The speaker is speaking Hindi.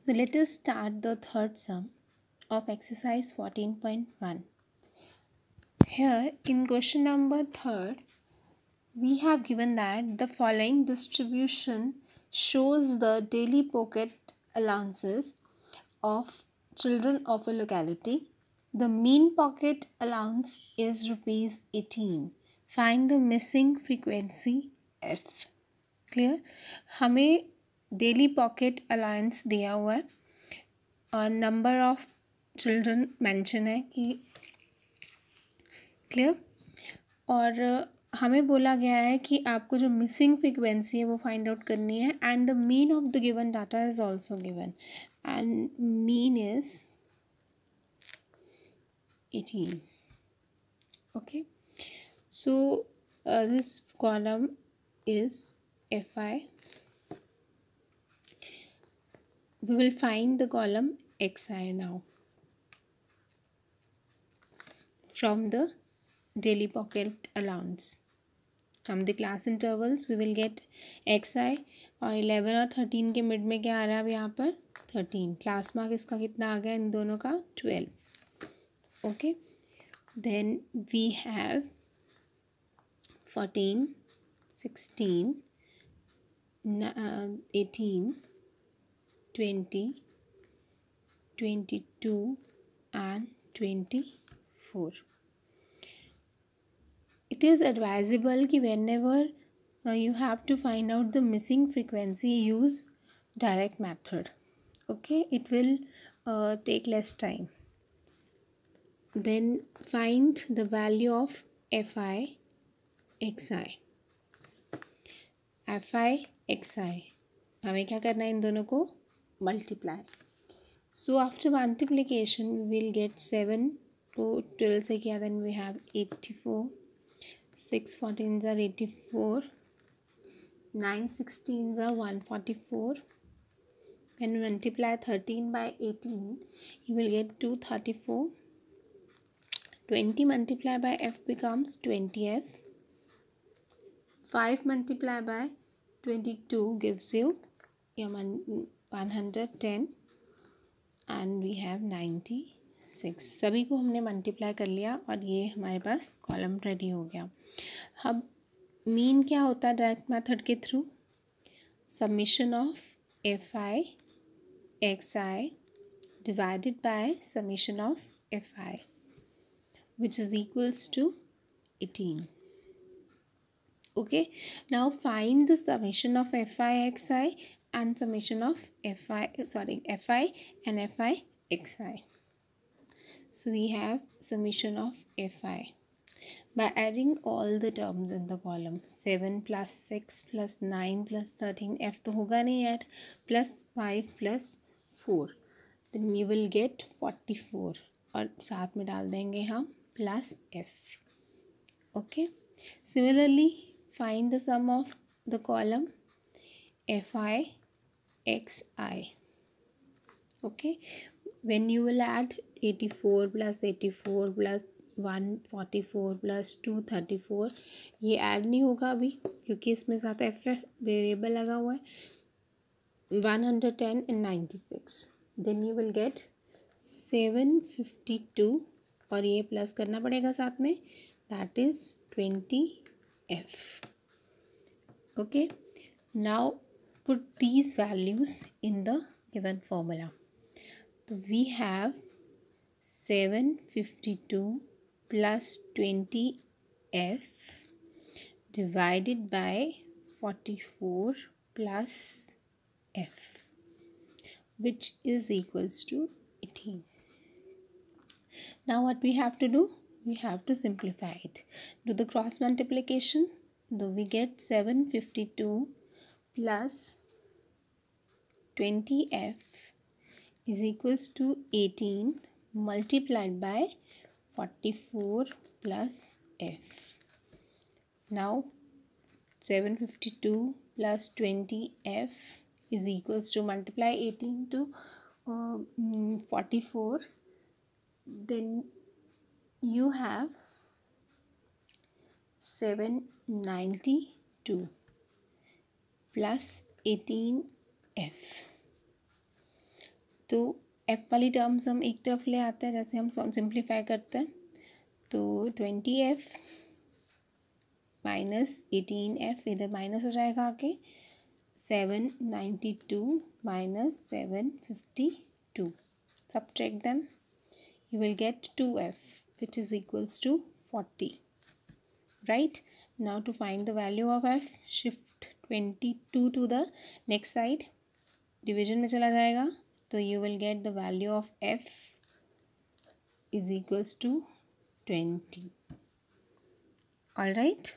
So let us start the third sum of exercise 14.1. Here in question number third, we have given that the following distribution shows the daily pocket allowances of children of a locality. The mean pocket allowance is rupees 18. Find the missing frequency F. Clear? हमें डेली पॉकेट अलायंस दिया हुआ है और नंबर ऑफ चिल्ड्रन मेंशन है कि क्लियर और हमें बोला गया है कि आपको जो मिसिंग फ्रिक्वेंसी है वो फाइंड आउट करनी है and the mean of the given data is also given and mean is eighteen okay so this column is F I we will find the column xi now from the daily pocket allowance from the class intervals we will get xi और 11 और 13 के मिड में क्या आ रहा है अब यहाँ पर 13 क्लास मार्क इसका कितना आ गया इन दोनों का 12 okay then we have 14 16 18 twenty twenty two and twenty four it is advisable कि whenever uh, you have to find out the missing frequency use direct method okay it will uh, take less time then find the value of fi xi fi xi हमें क्या करना है इन दोनों को multiply so after multiplication we will get 7 to 12 se then we have 84 6 14s are 84 9 16s are 144 when you multiply 13 by 18 you will get 234 20 multiplied by f becomes 20f 5 multiplied by 22 gives you your 110 and we have 96 सभी को हमने मल्टीप्लाई कर लिया और ये हमारे पास कॉलम रेडी हो गया अब मीन क्या होता है डायरेक्ट मेथड के through summation of F I X I divided of F I which is equals to eighteen okay 18 find the find of F I X I and summation of fi sorry fi and fi xi so we have summation of fi by adding all the terms in the column 7 plus 6 plus 9 plus 13 f to hoga nahi yet plus 5 plus 4 then we will get 44 और साथ में डाल देंगे हम plus F okay similarly find the sum of the column F I i okay when you will add 84 plus 84 plus 144 plus two thirty four ये ऐड नहीं होगा अभी क्योंकि इसमें साथ एफ वेरिएबल लगा हुआ है one hundred ten and ninety six then you will get seven fifty two और ये प्लस करना पड़ेगा साथ में that is twenty F okay now put these values in the given formula. So we have 752 plus 20f divided by 44 plus f which is equals to 18. Now what we have to do? We have to simplify it. Do the cross multiplication. Though we get 752 plus 20f is equals to 18 multiplied by 44 plus f. Now 752 plus 20f is equals to multiply 18 to uh, 44 then you have 792 plus eighteen F तो एफ वाली टर्म्स हम एक तरफ ले आते हैं जैसे हम सिंप्लीफाई करते हैं तो twenty F minus eighteen F इधर माइनस हो जाएगा आके seven ninety two minus seven fifty two सब दम you will get two F which is equals to forty right now to find the value of F shift twenty two to the next side division में चला जाएगा तो you will get the value of F is equals to twenty all right